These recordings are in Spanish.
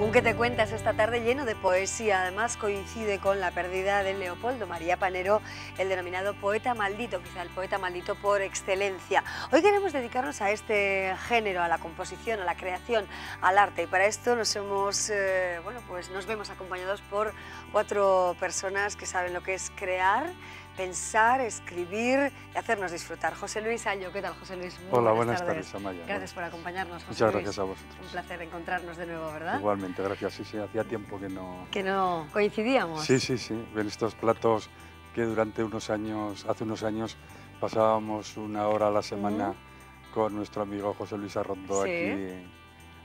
Un que te cuentas esta tarde lleno de poesía, además coincide con la pérdida de Leopoldo María Panero, el denominado poeta maldito, quizá el poeta maldito por excelencia. Hoy queremos dedicarnos a este género, a la composición, a la creación, al arte y para esto nos hemos, eh, bueno, pues nos vemos acompañados por cuatro personas que saben lo que es crear, pensar, escribir y hacernos disfrutar. José Luis Ayo, ¿qué tal José Luis? Hola, buenas, tardes. Amaya. Gracias por acompañarnos, José Muchas gracias a vosotros. Un placer encontrarnos de nuevo, ¿verdad? Igualmente, gracias. Sí, sí, hacía tiempo que no... Que no coincidíamos. Sí, sí, sí. Ven estos platos que durante unos años, hace unos años, pasábamos una hora a la semana con nuestro amigo José Luis Arrondo aquí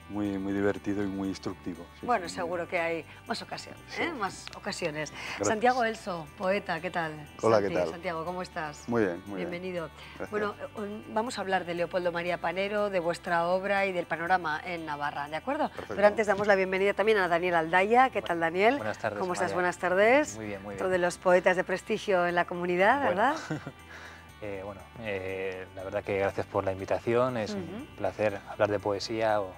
muy, muy divertido y muy instructivo. Bueno, seguro que hay más ocasiones. ¿eh? Más ocasiones. Santiago Elso, poeta, ¿qué tal? Hola, ¿qué tal? Santiago, ¿cómo estás? Muy bien, muy bien. Bienvenido. Bueno, vamos a hablar de Leopoldo María Panero, de vuestra obra y del panorama en Navarra, ¿de acuerdo? Pero antes damos la bienvenida también a Daniel Aldaya. ¿Qué tal, Daniel? Buenas tardes. ¿Cómo estás? Buenas tardes. Muy bien, muy bien. Otro de los poetas de prestigio en la comunidad, ¿verdad? Eh, bueno, eh, la verdad que gracias por la invitación, es un placer hablar de poesía o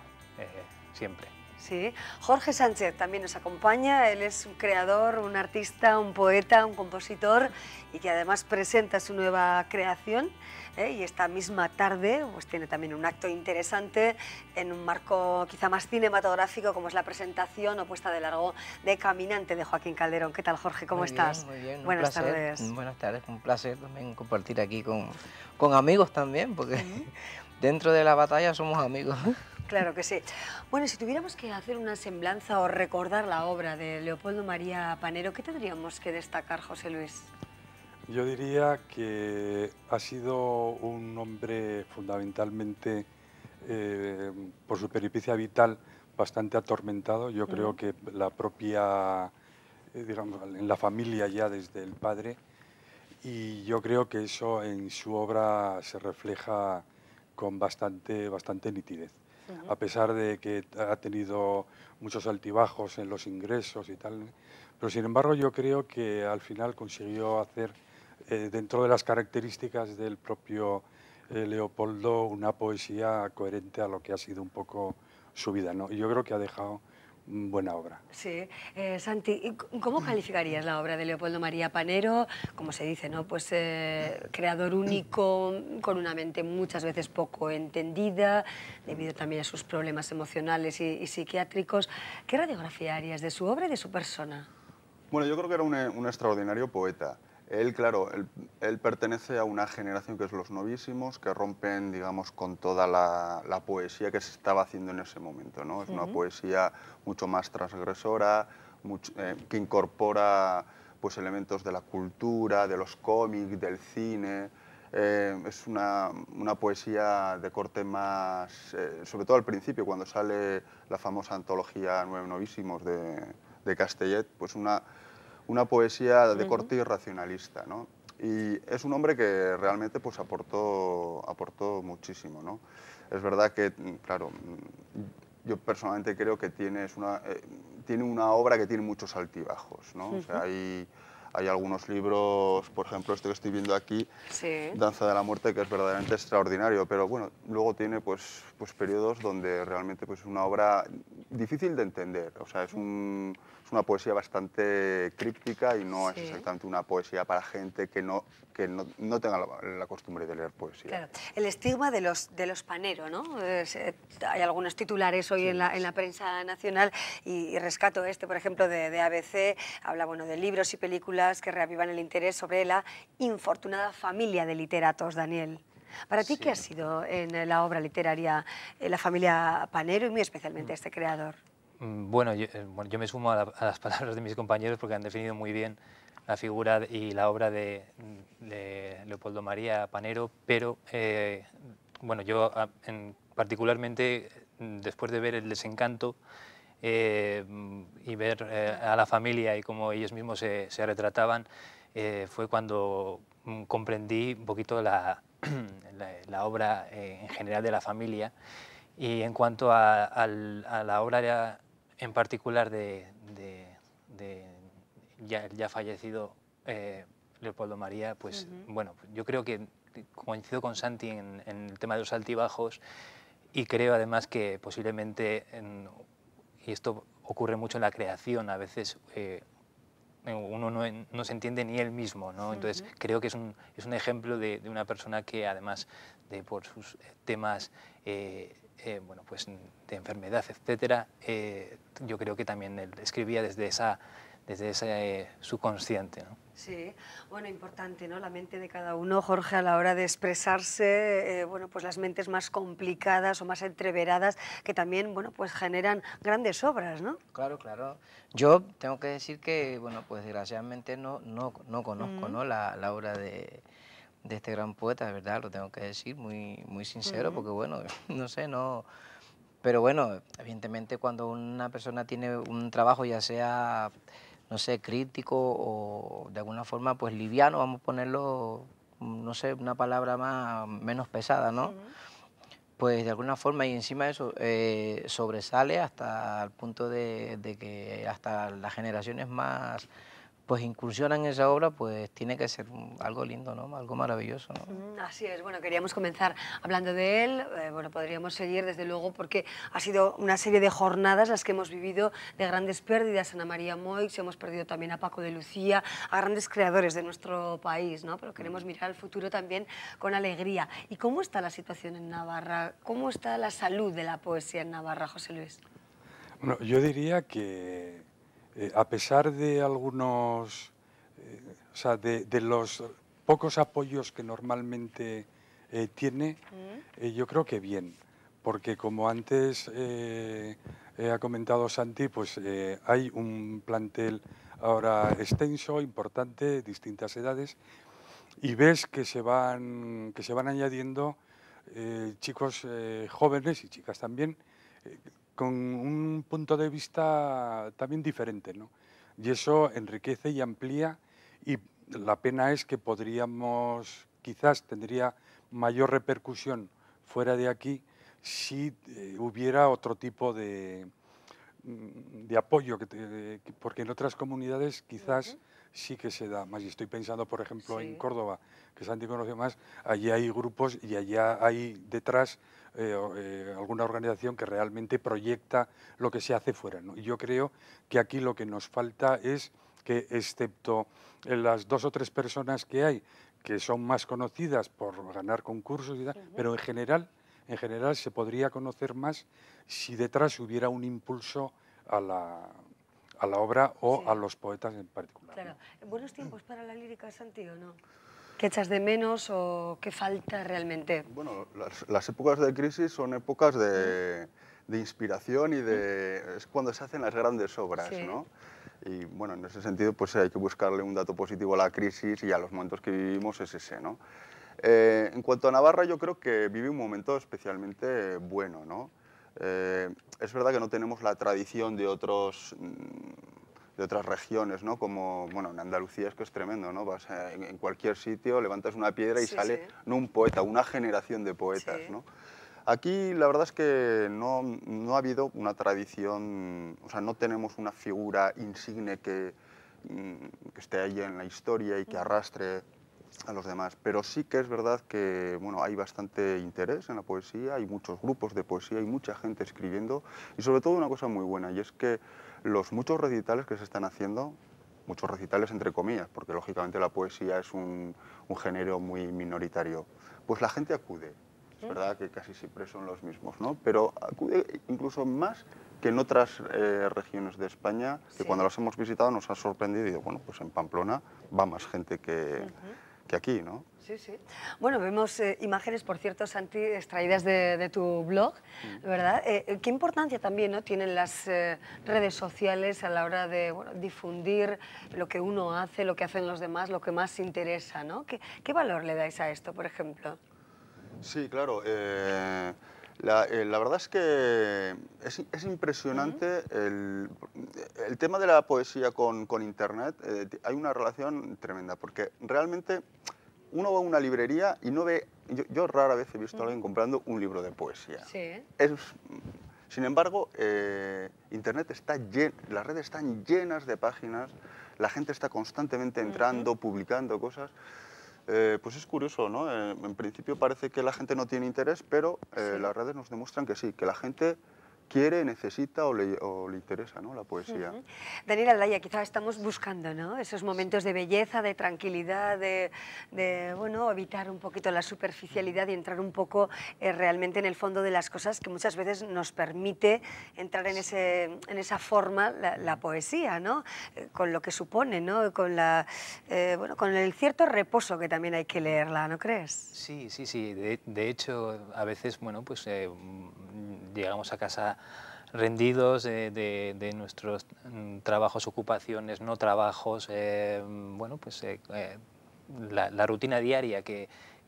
siempre. Sí. Jorge Sánchez también nos acompaña, él es un creador, un artista, un poeta, un compositor y que además presenta su nueva creación ¿eh? y esta misma tarde pues tiene también un acto interesante en un marco quizá más cinematográfico como es la presentación opuesta puesta de largo de Caminante de Joaquín Calderón. ¿Qué tal Jorge? ¿Cómo estás? muy bien. Buenas tardes. Buenas tardes, un placer también compartir aquí con, con amigos también porque dentro de la batalla somos amigos. Claro que sí. Bueno, si tuviéramos que hacer una semblanza o recordar la obra de Leopoldo María Panero, ¿qué tendríamos que destacar, José Luis? Yo diría que ha sido un hombre fundamentalmente, eh, por su peripicia vital, bastante atormentado. Yo creo que la propia, eh, digamos, en la familia ya desde el padre. Y yo creo que eso en su obra se refleja con bastante, bastante nitidez a pesar de que ha tenido muchos altibajos en los ingresos y tal. Pero sin embargo yo creo que al final consiguió hacer, eh, dentro de las características del propio eh, Leopoldo, una poesía coherente a lo que ha sido un poco su vida. Y yo creo que ha dejado buena obra. Sí. Eh, Santi, ¿cómo calificarías la obra de Leopoldo María Panero? Como se dice, ¿no? Pues eh, creador único, con una mente muchas veces poco entendida, debido también a sus problemas emocionales y, psiquiátricos. ¿Qué radiografía harías de su obra y de su persona? Bueno, yo creo que era un extraordinario poeta. Él, claro, él, pertenece a una generación que es los novísimos, que rompen, digamos, con toda la, poesía que se estaba haciendo en ese momento, ¿no? Es una poesía mucho más transgresora, eh, que incorpora pues, elementos de la cultura, de los cómics, del cine... Eh, es una, poesía de corte más, eh, sobre todo al principio, cuando sale la famosa antología Nueve Novísimos de Castellet, pues una una poesía de corte irracionalista, ¿no? Y es un hombre que realmente pues, aportó, aportó muchísimo, ¿no? Es verdad que, claro, yo personalmente creo que tienes una, eh, tiene una obra que tiene muchos altibajos, ¿no? o sea, hay, hay, algunos libros, por ejemplo, este que estoy viendo aquí, Danza de la Muerte, que es verdaderamente extraordinario, pero bueno, luego tiene pues, pues periodos donde realmente pues, es una obra difícil de entender, o sea, es un es una poesía bastante críptica y no es exactamente una poesía para gente que no, que no, no tenga la, costumbre de leer poesía. El estigma de los, de los paneros, ¿no? Eh, hay algunos titulares hoy en, la, en, la, prensa nacional y, rescato este, por ejemplo, de, ABC, habla bueno, de libros y películas que reavivan el interés sobre la infortunada familia de literatos, Daniel. ¿Para ti qué ha sido en la obra literaria eh, la familia Panero y muy especialmente mm. este creador? Mm, eh, bueno, yo, me sumo a, las palabras de mis compañeros porque han definido muy bien la figura y la obra de, Leopoldo María Panero, pero eh, bueno, yo ah, particularmente mm, después de ver el desencanto eh, y ver a la familia y cómo ellos mismos se, retrataban, fue cuando mm, comprendí un poquito la, obra en general de la familia. Y en cuanto a, a la obra en particular de, ya, fallecido eh, Leopoldo María, pues bueno, pues, yo creo que coincido con Santi en, el tema de los altibajos y creo además que posiblemente, y esto ocurre mucho en la creación, a veces eh, uno no, se entiende ni él mismo, Entonces creo que es un, ejemplo de, una persona que además de por sus temas... Eh, eh, bueno, pues de enfermedad, etcétera, eh, yo creo que también él escribía desde esa desde ese eh, subconsciente. Sí, bueno, importante, ¿no? La mente de cada uno, Jorge, a la hora de expresarse, bueno, pues las mentes más complicadas o más entreveradas que también, bueno, pues generan grandes obras, ¿no? Claro, claro. Yo tengo que decir que, bueno, pues desgraciadamente no, no, no conozco, mm. ¿no? La, la, obra de, de este gran poeta, es verdad, lo tengo que decir, muy, muy sincero, porque bueno, no sé, no... Pero bueno, evidentemente cuando una persona tiene un trabajo, ya sea, no sé, crítico o de alguna forma, pues liviano, vamos a ponerlo, no sé, una palabra más, menos pesada, ¿no? Pues de alguna forma, y encima de eso, eh, sobresale hasta el punto de, de que hasta las generaciones más pues incursión en esa obra, pues tiene que ser algo lindo, ¿no? Algo maravilloso, ¿no? Mm, así es. Bueno, queríamos comenzar hablando de él. Eh, bueno, podríamos seguir, desde luego, porque ha sido una serie de jornadas las que hemos vivido de grandes pérdidas. Ana María Moix, hemos perdido también a Paco de Lucía, a grandes creadores de nuestro país, ¿no? Pero queremos mm. mirar al futuro también con alegría. ¿Y cómo está la situación en Navarra? ¿Cómo está la salud de la poesía en Navarra, José Luis? Bueno, yo diría que eh, a pesar de algunos, eh, o sea, de, los pocos apoyos que normalmente eh, tiene, mm. yo creo que bien, porque como antes ha comentado Santi, pues hay un plantel ahora extenso, importante, distintas edades, y ves que se van, que se van añadiendo chicos jóvenes y chicas también con un punto de vista también diferente, ¿no? Y eso enriquece y amplía y la pena es que podríamos, quizás tendría mayor repercusión fuera de aquí si eh, hubiera otro tipo de, mm, apoyo, porque en otras comunidades quizás sí que se da más. Y estoy pensando, por ejemplo, en Córdoba, que Santi conoce más, allí hay grupos y allá hay detrás eh, eh, alguna organización que realmente proyecta lo que se hace fuera. Y yo creo que aquí lo que nos falta es que, excepto eh, las dos o tres personas que hay, que son más conocidas por ganar concursos y pero en general, en general se podría conocer más si detrás hubiera un impulso a la, a la obra o a los poetas en particular. Claro. ¿Buenos tiempos para la lírica, Santi, o no? ¿Qué echas de menos o qué falta realmente? Bueno, las, épocas de crisis son épocas de, inspiración y de... es cuando se hacen las grandes obras, ¿no? Y bueno, en ese sentido pues hay que buscarle un dato positivo a la crisis y a los momentos que vivimos es ese, ¿no? Eh, en cuanto a Navarra, yo creo que vive un momento especialmente bueno, ¿no? Eh, es verdad que no tenemos la tradición de, otros, mm, de otras regiones, ¿no? Como, bueno, en Andalucía es que es tremendo, ¿no? en cualquier sitio, levantas una piedra y sale, un poeta, una generación de poetas, Aquí la verdad es que no, ha habido una tradición, o sea, no tenemos una figura insigne que, mm, que esté ahí en la historia y que arrastre a los demás. Pero sí que es verdad que bueno, hay bastante interés en la poesía, hay muchos grupos de poesía, hay mucha gente escribiendo y sobre todo una cosa muy buena y es que los muchos recitales que se están haciendo, muchos recitales entre comillas, porque lógicamente la poesía es un, género muy minoritario, pues la gente acude. Es verdad que casi siempre son los mismos, ¿no? Pero acude incluso más que en otras eh, regiones de España, que cuando las hemos visitado nos ha sorprendido y digo, bueno, pues en Pamplona va más gente que, aquí, ¿no? Sí, sí. Bueno, vemos eh, imágenes, por cierto, Santi, extraídas de, tu blog, mm. ¿verdad? Eh, eh, ¿Qué importancia también ¿no? tienen las redes sociales a la hora de difundir lo que uno hace, lo que hacen los demás, lo que más interesa, ¿no? ¿Qué, qué valor le dais a esto, por ejemplo? Sí, claro. Eh, la, verdad es que es, impresionante el, tema de la poesía con, Internet. Eh, hay una relación tremenda, porque realmente uno va a una librería y no ve... Yo, rara vez he visto a alguien comprando un libro de poesía. Mm, sin embargo, eh, Internet está lleno, las redes están llenas de páginas, la gente está constantemente entrando, publicando cosas. Eh, pues es curioso, ¿no? Eh, en principio parece que la gente no tiene interés, pero eh, las redes nos demuestran que sí, que la gente quiere, necesita o le, interesa ¿no? la poesía. Daniel Aldaya, quizás estamos buscando ¿no? esos momentos de belleza, de tranquilidad, de, bueno, evitar un poquito la superficialidad y entrar un poco eh, realmente en el fondo de las cosas que muchas veces nos permite entrar en, ese, en esa forma la, poesía, ¿no? Eh, con lo que supone, ¿no? con, la, eh, bueno, con el cierto reposo que también hay que leerla, ¿no crees? Sí, sí, sí. De, hecho, a veces bueno, pues, llegamos a casa rendidos eh, de, nuestros mm, trabajos, ocupaciones, no trabajos, eh, bueno, pues eh, la, rutina diaria que,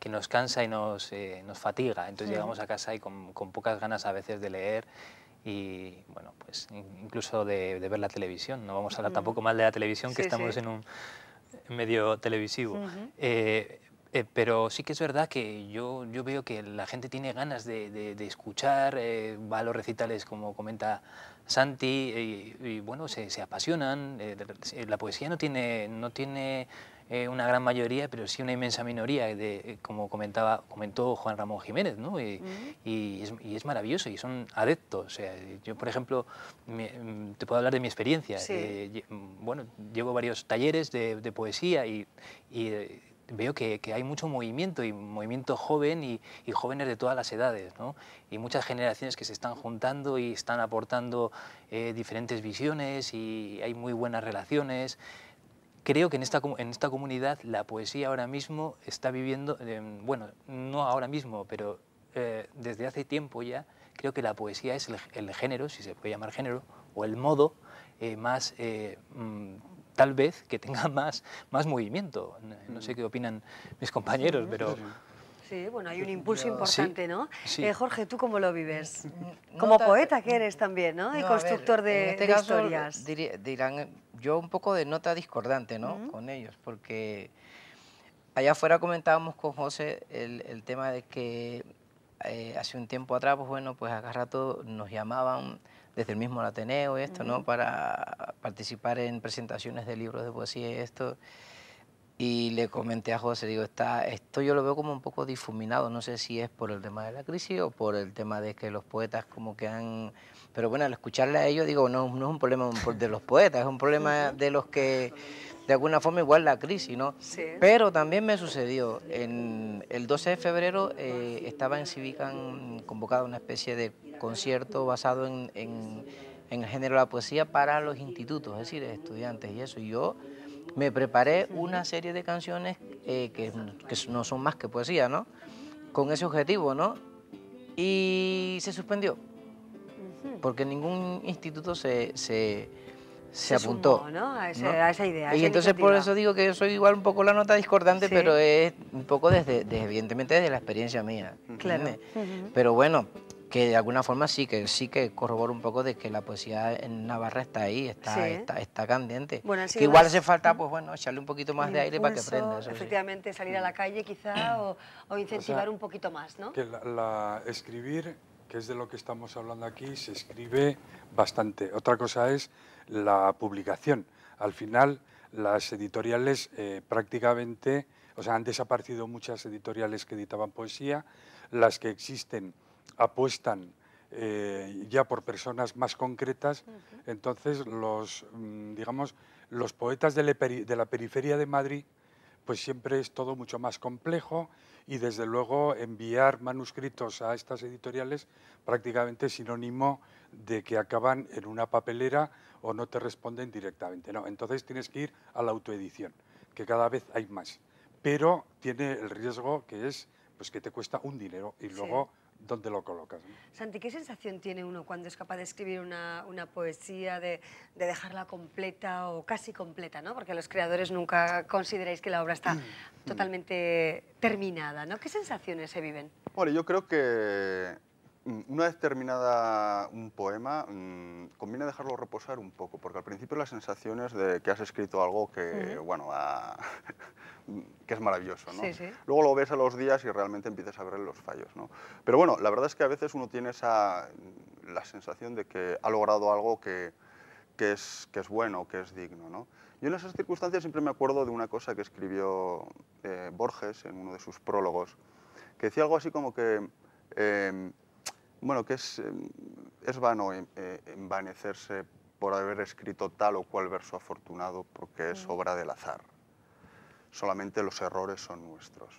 nos cansa y nos, nos fatiga. Entonces llegamos a casa y con, pocas ganas a veces de leer y, bueno, pues incluso de, ver la televisión. No vamos a hablar tampoco mal de la televisión, que estamos en un medio televisivo. Eh, pero sí que es verdad que yo, yo veo que la gente tiene ganas de, escuchar, eh, va a los recitales como comenta Santi y, bueno, se, se apasionan. Eh, la poesía no tiene, no tiene una gran mayoría, pero sí una inmensa minoría, de, como comentaba, comentó Juan Ramón Jiménez, ¿no? y, mm. es, maravilloso, y son adeptos. yo, por ejemplo, mm, te puedo hablar de mi experiencia. Mm, bueno, llevo varios talleres de, poesía y veo que, hay mucho movimiento y movimiento joven y, jóvenes de todas las edades, Y muchas generaciones que se están juntando y están aportando eh, diferentes visiones y hay muy buenas relaciones. Creo que en esta, en esta comunidad la poesía ahora mismo está viviendo, eh, bueno, no ahora mismo, pero eh, desde hace tiempo ya, creo que la poesía es el, el, género, si se puede llamar género, o el modo más mm, tal vez que tenga más, más movimiento. No sé mm. qué opinan mis compañeros, pero... Sí, bueno, hay un impulso importante, ¿no? Eh, Jorge, ¿tú cómo lo vives? Como poeta que eres también, ¿no? Y constructor de, este historias. Diría, dirán, yo un poco de nota discordante, ¿no? Con ellos, porque allá afuera comentábamos con José el, tema de que eh, hace un tiempo atrás, pues bueno, pues acá rato nos llamaban desde el mismo Ateneo, esto, ¿no? Para participar en presentaciones de libros de poesía y esto. Y le comenté a José, digo, está, esto yo lo veo como un poco difuminado, no sé si es por el tema de la crisis o por el tema de que los poetas como que han... Pero bueno, al escucharle a ellos digo, no, no es un problema de los poetas, es un problema de los que de alguna forma igual la crisis, ¿no? Sí. Pero también me sucedió, en el 12 de febrero eh, estaba en Civican convocada una especie de concierto basado en, el género de la poesía para los institutos, es decir, estudiantes y eso. Y yo me preparé una serie de canciones eh, que, no son más que poesía, ¿no? Con ese objetivo, ¿no? Y se suspendió, porque ningún instituto se se, apuntó. a, esa idea. Y entonces por eso digo que yo soy igual un poco la nota discordante, pero es un poco desde, evidentemente desde la experiencia mía. Pero bueno, que de alguna forma sí que sí que corroboro un poco de que la poesía en Navarra está ahí, está, está, está, candente. que igual hace falta, mm. pues bueno, echarle un poquito más de aire para que prenda... efectivamente, salir a la mm. calle quizá o, incentivar un poquito más, ¿no? la escribir que es de lo que estamos hablando aquí, se escribe bastante. Otra cosa es la publicación. Al final, las editoriales eh, prácticamente, o sea, han desaparecido muchas editoriales que editaban poesía, las que existen apuestan eh, ya por personas más concretas, entonces los, mm, digamos, los poetas de la periferia de Madrid pues siempre es todo mucho más complejo y desde luego enviar manuscritos a estas editoriales prácticamente es sinónimo de que acaban en una papelera o no te responden directamente. No, entonces tienes que ir a la autoedición, que cada vez hay más. Pero tiene el riesgo que es pues que te cuesta un dinero y luego dónde lo colocas. Santi, ¿qué sensación tiene uno cuando es capaz de escribir una, poesía, de, dejarla completa o casi completa? ¿no? Porque los creadores nunca consideráis que la obra está mm, mm. totalmente terminada. ¿no? ¿Qué sensaciones se viven? Bueno, yo creo que Mm, una determinada un poema mm, conviene dejarlo reposar un poco porque al principio la sensación es de que has escrito algo que bueno que es maravilloso luego lo ves a los días y realmente empiezas a ver los fallos pero bueno la verdad es que a veces uno tiene esa mm, la sensación de que ha logrado algo que, que es que es bueno que es digno yo en esas circunstancias siempre me acuerdo de una cosa que escribió eh, Borges en uno de sus prólogos que decía algo así como que em, bueno, que es, vano eh, eh, envanecerse por haber escrito tal o cual verso afortunado porque es mm. obra del azar. Solamente los errores son nuestros.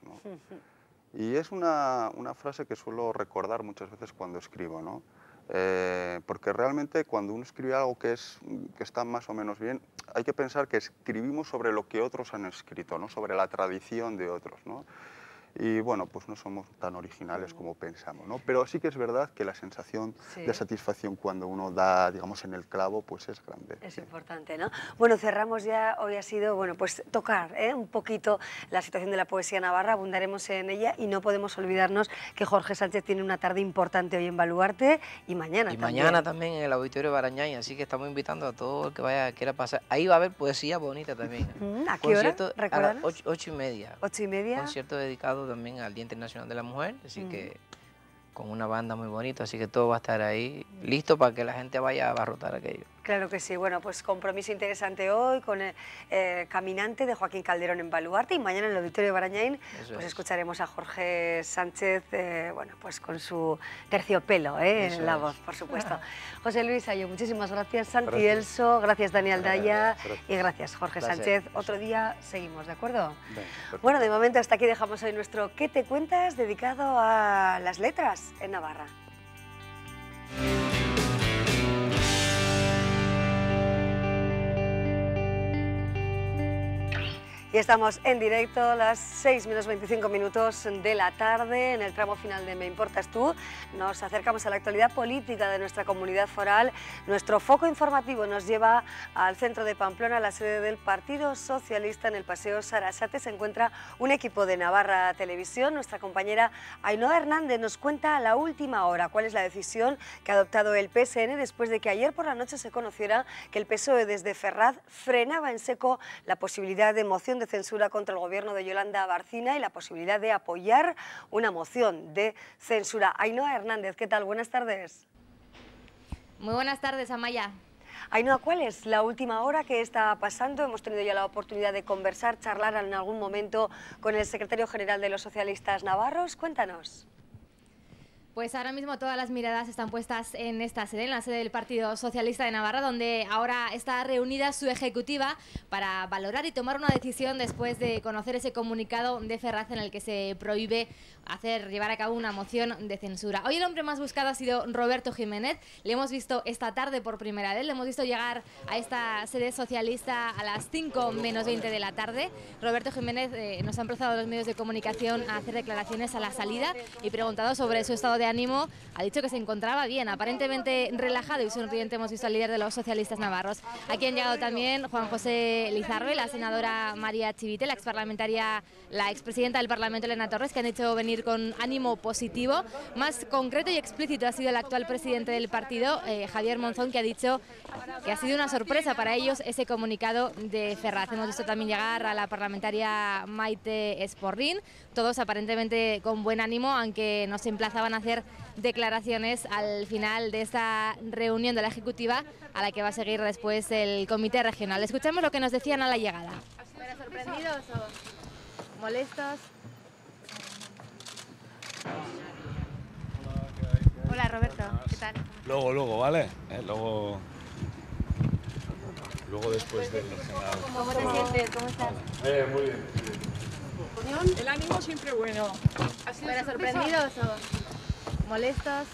Y es una, frase que suelo recordar muchas veces cuando escribo, eh, porque realmente cuando uno escribe algo que, es, que está más o menos bien, hay que pensar que escribimos sobre lo que otros han escrito, ¿no? sobre la tradición de otros. ¿no? y bueno, pues no somos tan originales como pensamos, ¿no? Pero sí que es verdad que la sensación de satisfacción cuando uno da, digamos, en el clavo, pues es grande. Es importante, ¿no? Bueno, cerramos ya, hoy ha sido, bueno, pues tocar ¿eh? un poquito la situación de la poesía navarra, abundaremos en ella y no podemos olvidarnos que Jorge Sánchez tiene una tarde importante hoy en Baluarte y mañana y mañana también en el Auditorio Barañay así que estamos invitando a todo el que vaya, quiera pasar. Ahí va a haber poesía bonita también. Mm, ¿A qué hora? A ocho, ocho y media. ¿Ocho y media? Concierto dedicado también al Día Internacional de la Mujer, así que con una banda muy bonita, así que todo va a estar ahí listo para que la gente vaya a abarrotar aquello. Claro que sí. Bueno, pues compromiso interesante hoy con el, Caminante de Joaquín Calderón en Baluarte y mañana en el Auditorio de Barañain pues escucharemos a Jorge Sánchez, eh, bueno, pues con su terciopelo eh, en la voz, por supuesto. José Luis Ayo, muchísimas gracias. Santi gracias. Elso, gracias Daniel Daya y gracias Jorge Sánchez. Otro día seguimos, ¿de acuerdo? bueno, de momento hasta aquí dejamos hoy nuestro ¿Qué te cuentas? dedicado a las letras en Navarra. Y estamos en directo a las 6 menos 25 minutos de la tarde en el tramo final de Me Importas Tú. Nos acercamos a la actualidad política de nuestra comunidad foral. Nuestro foco informativo nos lleva al centro de Pamplona, ...a la sede del Partido Socialista en el Paseo Sarasate. Se encuentra un equipo de Navarra Televisión. Nuestra compañera Ainhoa Hernández nos cuenta a la última hora cuál es la decisión que ha adoptado el PSN después de que ayer por la noche se conociera que el PSOE desde Ferraz frenaba en seco la posibilidad de moción de censura contra el gobierno de Yolanda Barcina y la posibilidad de apoyar una moción de censura. Ainhoa Hernández, ¿qué tal? Buenas tardes. Muy buenas tardes, Amaya. Ainhoa, ¿cuál es la última hora que está pasando? Hemos tenido ya la oportunidad de conversar, charlar en algún momento con el secretario general de los socialistas navarros. Cuéntanos. Pues ahora mismo todas las miradas están puestas en esta sede, en la sede del Partido Socialista de Navarra, donde ahora está reunida su ejecutiva para valorar y tomar una decisión después de conocer ese comunicado de Ferraz en el que se prohíbe hacer llevar a cabo una moción de censura. Hoy el hombre más buscado ha sido Roberto Jiménez. Le hemos visto esta tarde por primera vez, le hemos visto llegar a esta sede socialista a las 5 menos 20 de la tarde. Roberto Jiménez eh, nos ha empezado los medios de comunicación a hacer declaraciones a la salida y preguntado sobre su estado de ánimo, ha dicho que se encontraba bien, aparentemente relajado y sonriente hemos visto al líder de los socialistas navarros. Aquí han llegado también Juan José Lizarre, la senadora María Chivite, la parlamentaria, la expresidenta del Parlamento Elena Torres, que han hecho venir con ánimo positivo. Más concreto y explícito ha sido el actual presidente del partido, eh, Javier Monzón, que ha dicho que ha sido una sorpresa para ellos ese comunicado de Ferraz. Hemos visto también llegar a la parlamentaria Maite Esporrín, todos aparentemente con buen ánimo, aunque nos emplazaban a declaraciones al final de esta reunión de la Ejecutiva a la que va a seguir después el Comité Regional. Escuchemos lo que nos decían a la llegada. sorprendidos o molestos? Hola Roberto, ¿qué tal? Luego, luego, ¿vale? Eh, luego... Luego después del general. ¿Cómo te sientes? ¿Cómo estás? muy bien. El ánimo siempre bueno. sorprendidos o...? molestas.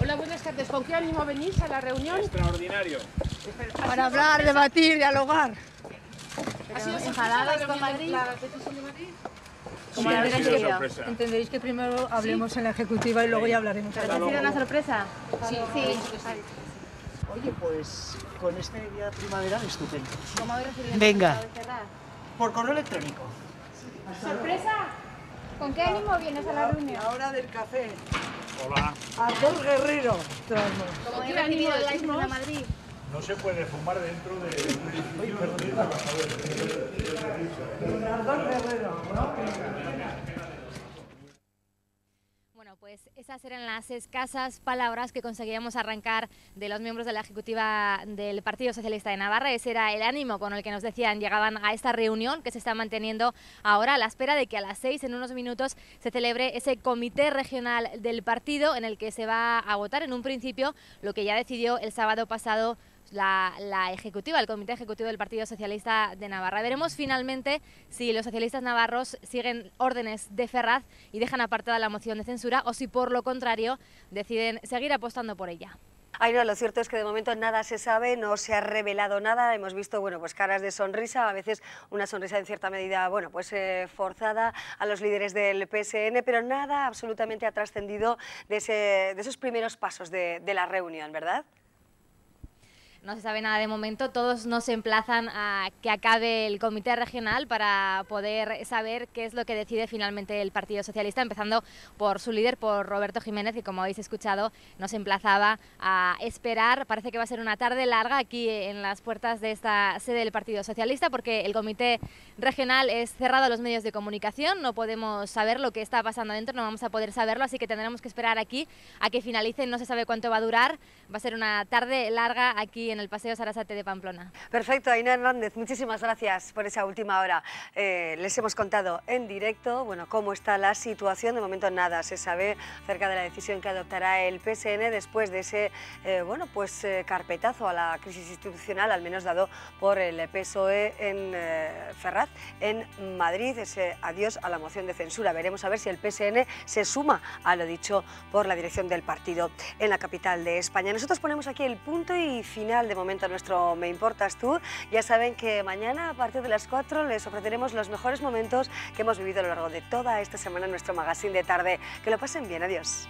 Hola, buenas tardes. ¿Con qué ánimo venís a la reunión? Extraordinario. Para hablar, debatir, dialogar. ¿Enfadadas con Madrid? ¿La de Madrid? Como sí, sorpresa. Entenderéis que primero hablemos en la ejecutiva y luego ya hablaremos. ¿Pero ha sido una sorpresa? Sí, sí. Oye, pues con este día primaveral estupendo. ¿Cómo habéis recibido Venga. Por correo electrónico. ¿Sorpresa? ¿Con qué ánimo vienes a la reunión? La hora del café. Hola. Artur Guerrero. Como qué ánimo isla a Madrid? No se puede fumar dentro de un Guerrero, ¿no? Pues, esas eran las escasas palabras que conseguíamos arrancar de los miembros de la Ejecutiva del Partido Socialista de Navarra. Ese era el ánimo con el que nos decían llegaban a esta reunión que se está manteniendo ahora a la espera de que a las seis, en unos minutos, se celebre ese comité regional del partido en el que se va a votar en un principio lo que ya decidió el sábado pasado la, ejecutiva, el Comité Ejecutivo del Partido Socialista de Navarra. Veremos finalmente si los socialistas navarros siguen órdenes de Ferraz y dejan apartada la moción de censura o si por lo contrario deciden seguir apostando por ella. Ay, no, lo cierto es que de momento nada se sabe, no se ha revelado nada, hemos visto, pues caras de sonrisa, a veces una sonrisa en cierta medida, pues eh, forzada a los líderes del PSN, pero nada absolutamente ha trascendido de, esos primeros pasos de la reunión, ¿verdad? no se sabe nada de momento. Todos nos emplazan a que acabe el comité regional para poder saber qué es lo que decide finalmente el Partido Socialista, empezando por su líder, por Roberto Jiménez, que como habéis escuchado nos emplazaba a esperar. Parece que va a ser una tarde larga aquí en las puertas de esta sede del Partido Socialista, porque el comité regional es cerrado a los medios de comunicación. No podemos saber lo que está pasando dentro, no vamos a poder saberlo, así que tendremos que esperar aquí a que finalice. No se sabe cuánto va a durar. Va a ser una tarde larga aquí en el Paseo Sarasate de Pamplona. Perfecto, Aina Hernández, muchísimas gracias por esa última hora. Eh, les hemos contado en directo bueno, cómo está la situación. De momento nada se sabe acerca de la decisión que adoptará el PSN después de ese eh, bueno, pues, eh, carpetazo a la crisis institucional, al menos dado por el PSOE en Ferraz, en Madrid. Ese adiós a la moción de censura. Veremos a ver si el PSN se suma a lo dicho por la dirección del partido en la capital de España. Nosotros ponemos aquí el punto y final de momento nuestro Me Importas Tú. Ya saben que mañana a partir de las 4 les ofreceremos los mejores momentos que hemos vivido a lo largo de toda esta semana en nuestro magazine de tarde. Que lo pasen bien, adiós.